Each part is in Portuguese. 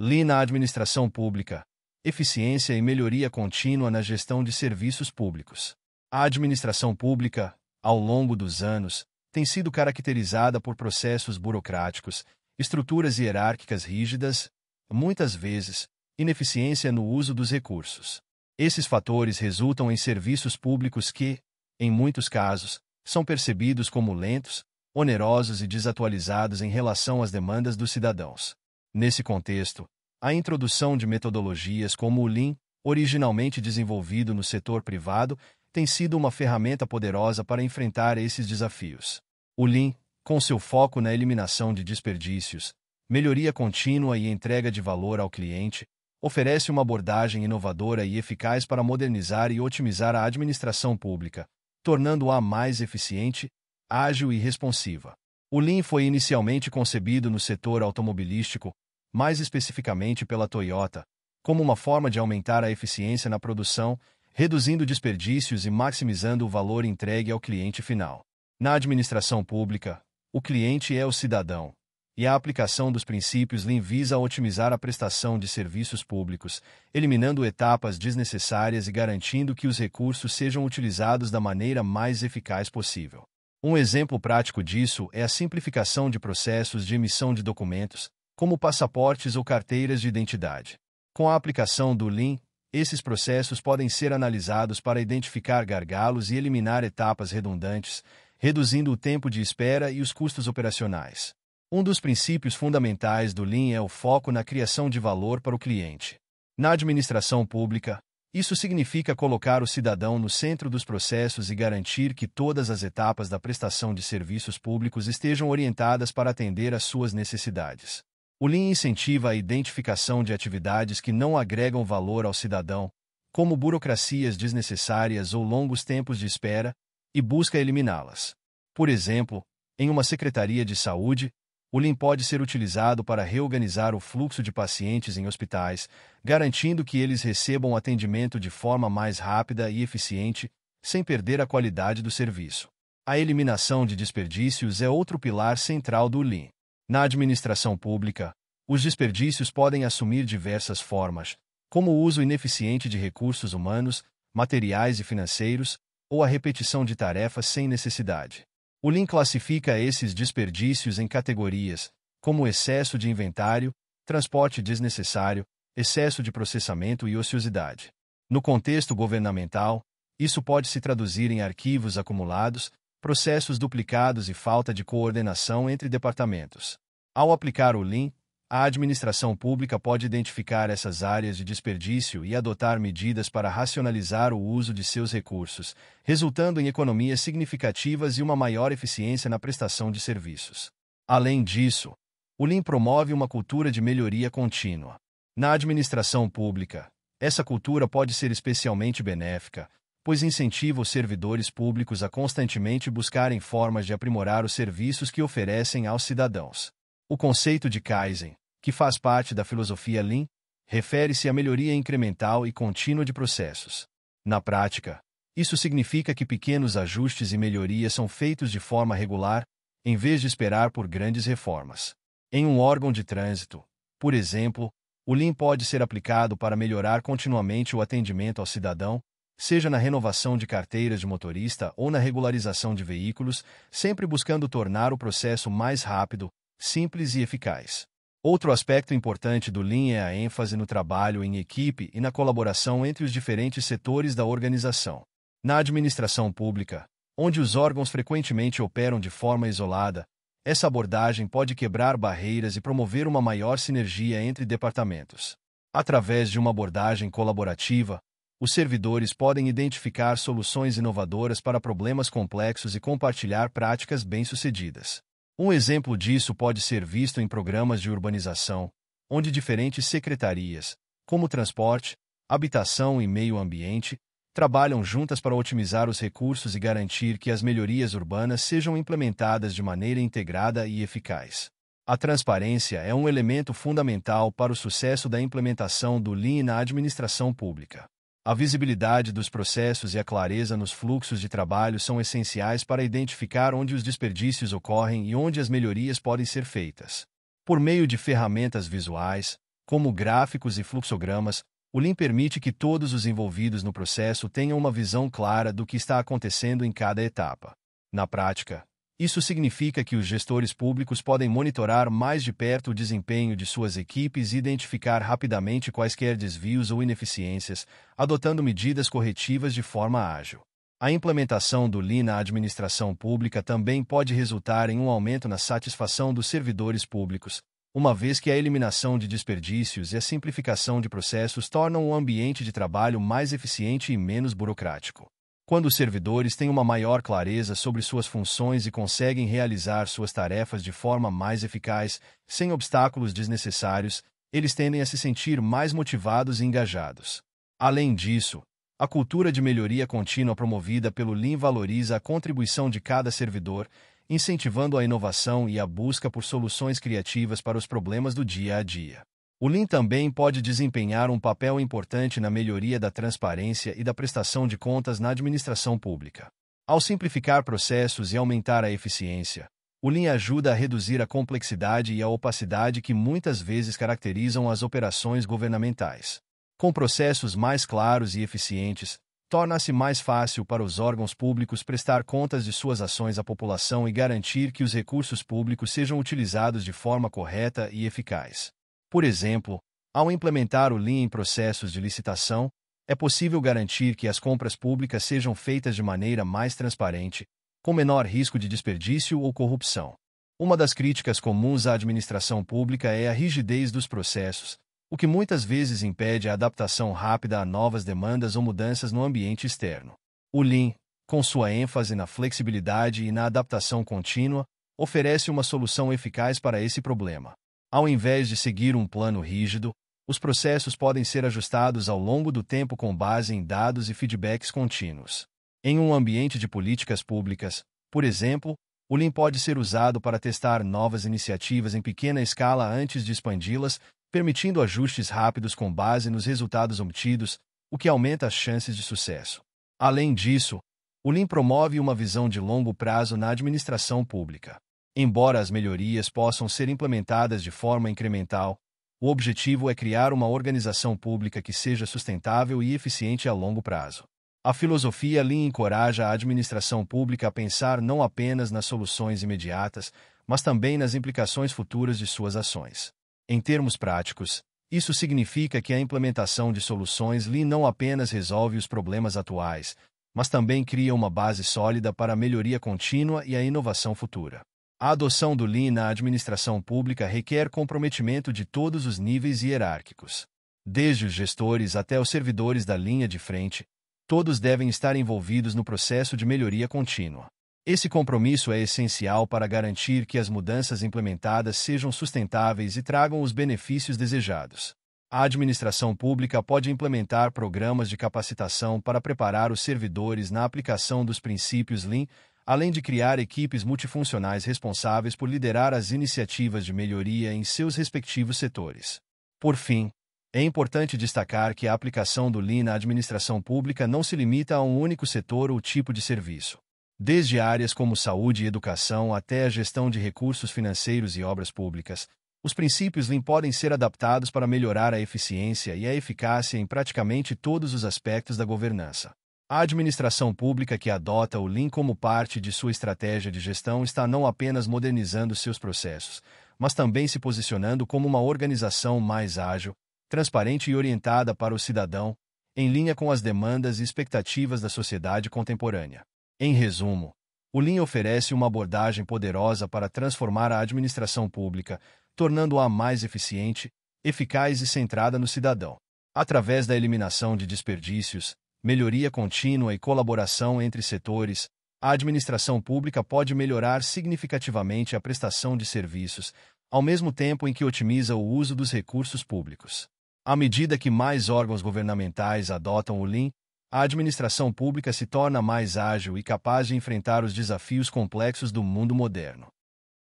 Li na administração pública. Eficiência e melhoria contínua na gestão de serviços públicos. A administração pública, ao longo dos anos, tem sido caracterizada por processos burocráticos, estruturas hierárquicas rígidas, muitas vezes, ineficiência no uso dos recursos. Esses fatores resultam em serviços públicos que, em muitos casos, são percebidos como lentos, onerosos e desatualizados em relação às demandas dos cidadãos. Nesse contexto, a introdução de metodologias como o Lean, originalmente desenvolvido no setor privado, tem sido uma ferramenta poderosa para enfrentar esses desafios. O Lean, com seu foco na eliminação de desperdícios, melhoria contínua e entrega de valor ao cliente, oferece uma abordagem inovadora e eficaz para modernizar e otimizar a administração pública, tornando-a mais eficiente, ágil e responsiva. O Lean foi inicialmente concebido no setor automobilístico, mais especificamente pela Toyota, como uma forma de aumentar a eficiência na produção, reduzindo desperdícios e maximizando o valor entregue ao cliente final. Na administração pública, o cliente é o cidadão, e a aplicação dos princípios Lean visa otimizar a prestação de serviços públicos, eliminando etapas desnecessárias e garantindo que os recursos sejam utilizados da maneira mais eficaz possível. Um exemplo prático disso é a simplificação de processos de emissão de documentos, como passaportes ou carteiras de identidade. Com a aplicação do Lean, esses processos podem ser analisados para identificar gargalos e eliminar etapas redundantes, reduzindo o tempo de espera e os custos operacionais. Um dos princípios fundamentais do Lean é o foco na criação de valor para o cliente. Na administração pública, isso significa colocar o cidadão no centro dos processos e garantir que todas as etapas da prestação de serviços públicos estejam orientadas para atender às suas necessidades. O Lean incentiva a identificação de atividades que não agregam valor ao cidadão, como burocracias desnecessárias ou longos tempos de espera, e busca eliminá-las. Por exemplo, em uma secretaria de saúde, o Lean pode ser utilizado para reorganizar o fluxo de pacientes em hospitais, garantindo que eles recebam atendimento de forma mais rápida e eficiente, sem perder a qualidade do serviço. A eliminação de desperdícios é outro pilar central do Lean. Na administração pública, os desperdícios podem assumir diversas formas, como o uso ineficiente de recursos humanos, materiais e financeiros, ou a repetição de tarefas sem necessidade. O Lean classifica esses desperdícios em categorias, como excesso de inventário, transporte desnecessário, excesso de processamento e ociosidade. No contexto governamental, isso pode se traduzir em arquivos acumulados, processos duplicados e falta de coordenação entre departamentos. Ao aplicar o Lean, a administração pública pode identificar essas áreas de desperdício e adotar medidas para racionalizar o uso de seus recursos, resultando em economias significativas e uma maior eficiência na prestação de serviços. Além disso, o Lean promove uma cultura de melhoria contínua. Na administração pública, essa cultura pode ser especialmente benéfica, pois incentiva os servidores públicos a constantemente buscarem formas de aprimorar os serviços que oferecem aos cidadãos. O conceito de Kaizen, que faz parte da filosofia Lean, refere-se à melhoria incremental e contínua de processos. Na prática, isso significa que pequenos ajustes e melhorias são feitos de forma regular, em vez de esperar por grandes reformas. Em um órgão de trânsito, por exemplo, o Lean pode ser aplicado para melhorar continuamente o atendimento ao cidadão, seja na renovação de carteiras de motorista ou na regularização de veículos, sempre buscando tornar o processo mais rápido, simples e eficaz. Outro aspecto importante do Lean é a ênfase no trabalho em equipe e na colaboração entre os diferentes setores da organização. Na administração pública, onde os órgãos frequentemente operam de forma isolada, essa abordagem pode quebrar barreiras e promover uma maior sinergia entre departamentos. Através de uma abordagem colaborativa, os servidores podem identificar soluções inovadoras para problemas complexos e compartilhar práticas bem-sucedidas. Um exemplo disso pode ser visto em programas de urbanização, onde diferentes secretarias, como transporte, habitação e meio ambiente, trabalham juntas para otimizar os recursos e garantir que as melhorias urbanas sejam implementadas de maneira integrada e eficaz. A transparência é um elemento fundamental para o sucesso da implementação do Lean na administração pública. A visibilidade dos processos e a clareza nos fluxos de trabalho são essenciais para identificar onde os desperdícios ocorrem e onde as melhorias podem ser feitas. Por meio de ferramentas visuais, como gráficos e fluxogramas, o Lean permite que todos os envolvidos no processo tenham uma visão clara do que está acontecendo em cada etapa. Na prática, isso significa que os gestores públicos podem monitorar mais de perto o desempenho de suas equipes e identificar rapidamente quaisquer desvios ou ineficiências, adotando medidas corretivas de forma ágil. A implementação do Lean na administração pública também pode resultar em um aumento na satisfação dos servidores públicos, uma vez que a eliminação de desperdícios e a simplificação de processos tornam o ambiente de trabalho mais eficiente e menos burocrático. Quando os servidores têm uma maior clareza sobre suas funções e conseguem realizar suas tarefas de forma mais eficaz, sem obstáculos desnecessários, eles tendem a se sentir mais motivados e engajados. Além disso, a cultura de melhoria contínua promovida pelo Lean valoriza a contribuição de cada servidor, incentivando a inovação e a busca por soluções criativas para os problemas do dia a dia. O Lean também pode desempenhar um papel importante na melhoria da transparência e da prestação de contas na administração pública. Ao simplificar processos e aumentar a eficiência, o Lean ajuda a reduzir a complexidade e a opacidade que muitas vezes caracterizam as operações governamentais. Com processos mais claros e eficientes, torna-se mais fácil para os órgãos públicos prestar contas de suas ações à população e garantir que os recursos públicos sejam utilizados de forma correta e eficaz. Por exemplo, ao implementar o Lean em processos de licitação, é possível garantir que as compras públicas sejam feitas de maneira mais transparente, com menor risco de desperdício ou corrupção. Uma das críticas comuns à administração pública é a rigidez dos processos, o que muitas vezes impede a adaptação rápida a novas demandas ou mudanças no ambiente externo. O Lean, com sua ênfase na flexibilidade e na adaptação contínua, oferece uma solução eficaz para esse problema. Ao invés de seguir um plano rígido, os processos podem ser ajustados ao longo do tempo com base em dados e feedbacks contínuos. Em um ambiente de políticas públicas, por exemplo, o Lean pode ser usado para testar novas iniciativas em pequena escala antes de expandi-las, permitindo ajustes rápidos com base nos resultados obtidos, o que aumenta as chances de sucesso. Além disso, o Lean promove uma visão de longo prazo na administração pública. Embora as melhorias possam ser implementadas de forma incremental, o objetivo é criar uma organização pública que seja sustentável e eficiente a longo prazo. A filosofia Lean encoraja a administração pública a pensar não apenas nas soluções imediatas, mas também nas implicações futuras de suas ações. Em termos práticos, isso significa que a implementação de soluções Lean não apenas resolve os problemas atuais, mas também cria uma base sólida para a melhoria contínua e a inovação futura. A adoção do Lean na administração pública requer comprometimento de todos os níveis hierárquicos. Desde os gestores até os servidores da linha de frente, todos devem estar envolvidos no processo de melhoria contínua. Esse compromisso é essencial para garantir que as mudanças implementadas sejam sustentáveis e tragam os benefícios desejados. A administração pública pode implementar programas de capacitação para preparar os servidores na aplicação dos princípios Lean, além de criar equipes multifuncionais responsáveis por liderar as iniciativas de melhoria em seus respectivos setores. Por fim, é importante destacar que a aplicação do Lean na administração pública não se limita a um único setor ou tipo de serviço. Desde áreas como saúde e educação até a gestão de recursos financeiros e obras públicas, os princípios Lean podem ser adaptados para melhorar a eficiência e a eficácia em praticamente todos os aspectos da governança. A administração pública que adota o Lean como parte de sua estratégia de gestão está não apenas modernizando seus processos, mas também se posicionando como uma organização mais ágil, transparente e orientada para o cidadão, em linha com as demandas e expectativas da sociedade contemporânea. Em resumo, o Lean oferece uma abordagem poderosa para transformar a administração pública, tornando-a mais eficiente, eficaz e centrada no cidadão. Através da eliminação de desperdícios, melhoria contínua e colaboração entre setores, a administração pública pode melhorar significativamente a prestação de serviços, ao mesmo tempo em que otimiza o uso dos recursos públicos. À medida que mais órgãos governamentais adotam o Lean, a administração pública se torna mais ágil e capaz de enfrentar os desafios complexos do mundo moderno.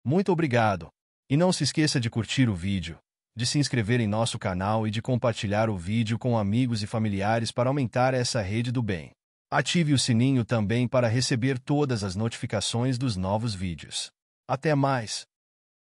Muito obrigado! E não se esqueça de curtir o vídeo de se inscrever em nosso canal e de compartilhar o vídeo com amigos e familiares para aumentar essa rede do bem. Ative o sininho também para receber todas as notificações dos novos vídeos. Até mais!